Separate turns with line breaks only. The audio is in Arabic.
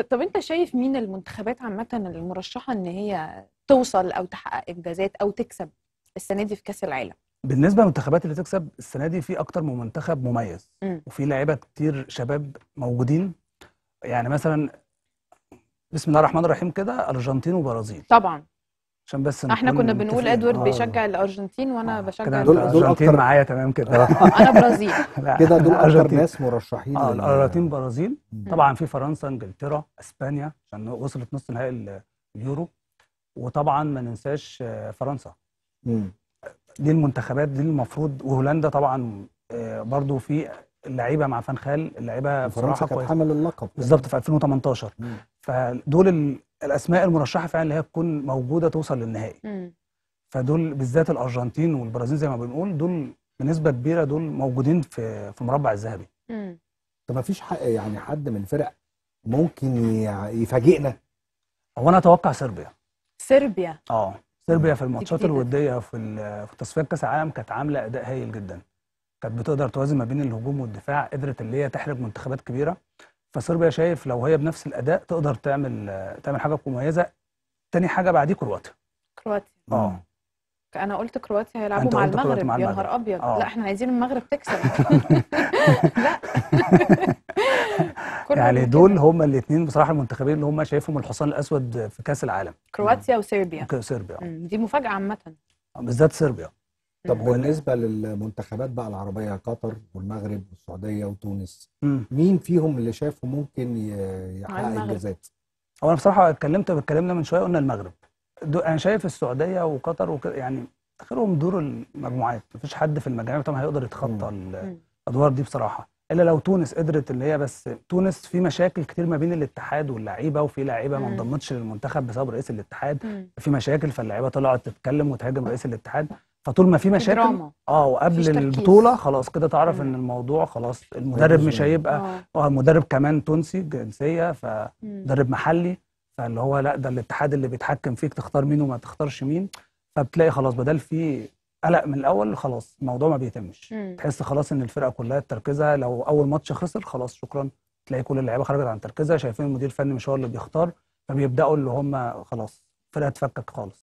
طب انت شايف مين المنتخبات عامه المرشحه ان هي توصل او تحقق انجازات او تكسب السنه دي في كاس العالم بالنسبه للمنتخبات اللي تكسب السنه دي في اكتر من منتخب مميز م. وفي لعيبه كتير شباب موجودين يعني مثلا بسم الله الرحمن الرحيم كده ارجنتين وبرازيل طبعا عشان بس احنا كنا بنقول ادوارد آه. بيشجع الارجنتين وانا آه. بشجع دول دول اكتر معايا تمام كده آه. انا برازيل كده دول اكتر ناس مرشحين اه الارجنتين برازيل طبعا في فرنسا انجلترا اسبانيا عشان وصلت نص نهائي اليورو وطبعا ما ننساش آه، فرنسا دي المنتخبات دي المفروض وهولندا طبعا آه، برضو في اللعيبه مع فان خال اللعيبه فرنسا كانت حامل اللقب بالظبط في 2018 فدول الاسماء المرشحه فعلا اللي هي تكون موجوده توصل للنهائي فدول بالذات الارجنتين والبرازيل زي ما بنقول دول بنسبه كبيره دول موجودين في في المربع الذهبي طب ما فيش حق يعني حد من فرق ممكن يفاجئنا هو انا اتوقع صربيا صربيا اه صربيا في الماتشات الوديه في في تصفيات كاس العالم كانت عامله اداء هايل جدا كانت بتقدر توازن ما بين الهجوم والدفاع قدرت اللي هي تحرق منتخبات كبيره فصربيا شايف لو هي بنفس الاداء تقدر تعمل تعمل حاجه مميزه تاني حاجه بعديه كرواتيا كرواتيا اه انا قلت كرواتيا هيلعبوا مع المغرب مع يا نهار ابيض أوه. لا احنا عايزين المغرب تكسب لا يعني دول هما الاثنين بصراحه المنتخبين اللي هما شايفهم الحصان الاسود في كاس العالم كرواتيا وصربيا صربيا دي مفاجاه عامه آه، بالذات صربيا طب وبالنسبه للمنتخبات بقى العربيه قطر والمغرب والسعوديه وتونس مين فيهم اللي شافه ممكن يحقق انجازات؟ هو انا بصراحه اتكلمت اتكلمنا من شويه قلنا المغرب انا شايف السعوديه وقطر وكده يعني اخرهم دور المجموعات مفيش حد في المجموعات طبعا هيقدر يتخطى الادوار دي بصراحه الا لو تونس قدرت اللي هي بس تونس في مشاكل كتير ما بين الاتحاد واللعيبه وفي لعيبه ما انضمتش للمنتخب بسبب رئيس الاتحاد في مشاكل فاللعيبه طلعت تتكلم وتهاجم رئيس الاتحاد فطول ما في مشاكل اه وقبل البطوله خلاص كده تعرف مم. ان الموضوع خلاص المدرب مش يعني. هيبقى اه المدرب آه، كمان تونسي جنسيه فمدرب محلي فاللي هو لا ده الاتحاد اللي بيتحكم فيك تختار مين وما تختارش مين فبتلاقي خلاص بدل في قلق من الاول خلاص الموضوع ما بيتمش مم. تحس خلاص ان الفرقه كلها تركيزها لو اول ماتش خسر خلاص شكرا تلاقي كل اللعيبه خرجت عن تركيزها شايفين المدير الفني مش هو اللي بيختار فبيبداوا اللي هم خلاص فرقه تفكك خالص